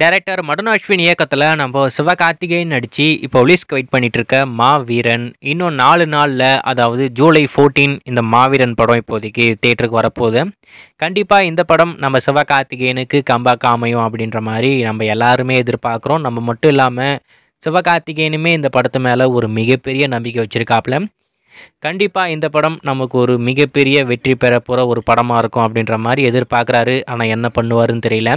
director Madan Ashwin இயக்கத்தில் நம்ம சிவகார்த்திகேயன் நடித்து இப்போ ரிலீஸ்க்கு வெயிட் பண்ணிகிட்ருக்க மாவீரன் மா வீரன் இன்னும் நாலு நாளில் அதாவது ஜூலை ஃபோர்டீன் இந்த மாவீரன் படம் இப்போதைக்கு தேட்டருக்கு வரப்போகுது கண்டிப்பாக இந்த படம் நம்ம சிவகார்த்திகேயனுக்கு கம்பா காமையும் அப்படின்ற மாதிரி நம்ம எல்லாருமே எதிர்பார்க்குறோம் நம்ம மட்டும் இல்லாமல் சிவகார்த்திகேயனுமே இந்த படத்து மேலே ஒரு மிகப்பெரிய நம்பிக்கை வச்சுருக்காப்புல கண்டிப்பாக இந்த படம் நமக்கு ஒரு மிகப்பெரிய வெற்றி பெற போகிற ஒரு படமாக இருக்கும் அப்படின்ற மாதிரி எதிர்பார்க்குறாரு ஆனால் என்ன பண்ணுவாருன்னு தெரியல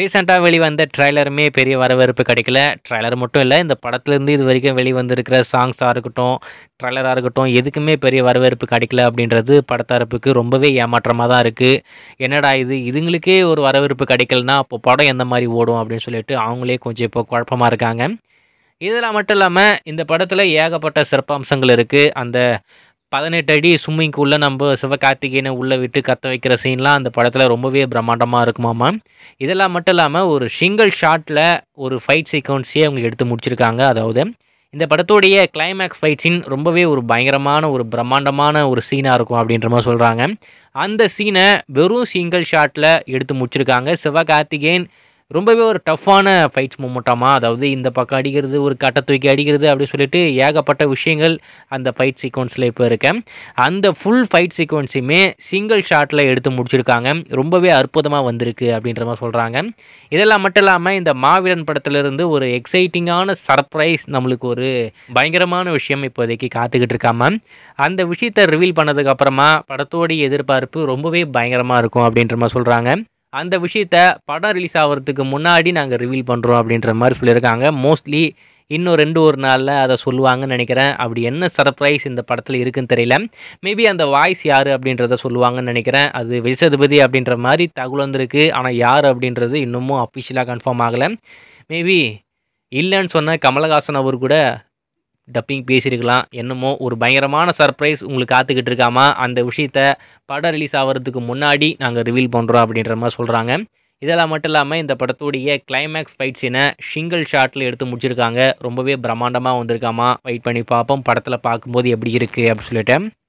ரீசெண்டாக வெளிவந்த ட்ரைலருமே பெரிய வரவேற்பு கிடைக்கல ட்ரைலர் மட்டும் இல்லை இந்த படத்துலேருந்து இது வரைக்கும் வெளிவந்திருக்கிற சாங்ஸாக இருக்கட்டும் ட்ரைலராக இருக்கட்டும் எதுக்குமே பெரிய வரவேற்பு கிடைக்கல அப்படின்றது படத்தரப்புக்கு ரொம்பவே ஏமாற்றமாக தான் இருக்குது என்னடா இது இதுங்களுக்கே ஒரு வரவேற்பு கிடைக்கலனா அப்போ படம் எந்த மாதிரி ஓடும் அப்படின்னு சொல்லிட்டு அவங்களே கொஞ்சம் இப்போ குழப்பமாக இருக்காங்க இதெல்லாம் மட்டும் இல்லாமல் இந்த படத்தில் ஏகப்பட்ட சிறப்பம்சங்கள் இருக்குது அந்த பதினெட்டு அடி ஸ்விம்மிங்க்கு உள்ளே நம்ம சிவகார்த்திகேயனை உள்ளே விட்டு கத்த வைக்கிற சீன்லாம் அந்த படத்தில் ரொம்பவே பிரம்மாண்டமாக இருக்குமாம்மா இதெல்லாம் மட்டும் இல்லாமல் ஒரு சிங்கிள் ஷாட்டில் ஒரு ஃபைட் சீக்வன்ஸே அவங்க எடுத்து முடிச்சிருக்காங்க அதாவது இந்த படத்துடைய கிளைமேக்ஸ் ஃபைட் சீன் ரொம்பவே ஒரு பயங்கரமான ஒரு பிரம்மாண்டமான ஒரு சீனாக இருக்கும் அப்படின்ற மாதிரி சொல்கிறாங்க அந்த சீனை வெறும் சிங்கிள் ஷாட்டில் எடுத்து முடிச்சிருக்காங்க சிவகார்த்திகேயன் ரொம்பவே ஒரு டஃப்பான ஃபைட்ஸ் மூமெண்ட்டாமா அதாவது இந்த பக்கம் அடிக்கிறது ஒரு கட்டை தூக்கி அடிக்கிறது அப்படின்னு சொல்லிட்டு ஏகப்பட்ட விஷயங்கள் அந்த ஃபைட் சீக்வன்ஸில் இப்போ இருக்கேன் அந்த ஃபுல் ஃபைட் சீக்வன்ஸையுமே சிங்கிள் ஷாட்டில் எடுத்து முடிச்சிருக்காங்க ரொம்பவே அற்புதமாக வந்திருக்கு அப்படின்ற மாதிரி சொல்கிறாங்க இதெல்லாம் மட்டும் இல்லாமல் இந்த மாவீரன் படத்துலேருந்து ஒரு எக்ஸைட்டிங்கான சர்ப்ரைஸ் நம்மளுக்கு ஒரு பயங்கரமான விஷயம் இப்போதைக்கு காத்துக்கிட்டு இருக்காம அந்த விஷயத்தை ரிவீல் பண்ணதுக்கப்புறமா படத்தோடைய எதிர்பார்ப்பு ரொம்பவே பயங்கரமாக இருக்கும் அப்படின்ற மாதிரி சொல்கிறாங்க அந்த விஷயத்த படம் ரிலீஸ் ஆகிறதுக்கு முன்னாடி நாங்கள் ரிவீல் பண்ணுறோம் அப்படின்ற மாதிரி சொல்லியிருக்காங்க மோஸ்ட்லி இன்னும் ரெண்டு ஒரு நாளில் அதை சொல்லுவாங்கன்னு நினைக்கிறேன் அப்படி என்ன சர்ப்ரைஸ் இந்த படத்தில் இருக்குன்னு தெரியல மேபி அந்த வாய்ஸ் யார் அப்படின்றத சொல்லுவாங்கன்னு நினைக்கிறேன் அது விசதுபதி அப்படின்ற மாதிரி தகவல் வந்திருக்கு ஆனால் யார் அப்படின்றது இன்னமும் அஃபிஷியலாக கன்ஃபார்ம் ஆகலை மேபி இல்லைன்னு சொன்ன கமலஹாசன் அவர் கூட டப்பிங் பேசியிருக்கலாம் என்னமோ ஒரு பயங்கரமான சர்ப்ரைஸ் உங்களுக்கு காத்துக்கிட்டு இருக்காமா அந்த விஷயத்த படம் ரிலீஸ் ஆகிறதுக்கு முன்னாடி நாங்கள் ரிவீல் பண்ணுறோம் அப்படின்ற மாதிரி சொல்கிறாங்க இதெல்லாம் மட்டும் இல்லாமல் இந்த படத்துடைய கிளைமேக்ஸ் ஃபைட் சீனை சிங்கிள் ஷாட்டில் எடுத்து முடிச்சிருக்காங்க ரொம்பவே பிரம்மாண்டமாக வந்திருக்காமா வெயிட் பண்ணி பார்ப்போம் படத்தில் பார்க்கும்போது எப்படி இருக்குது அப்படின்னு சொல்லிட்டு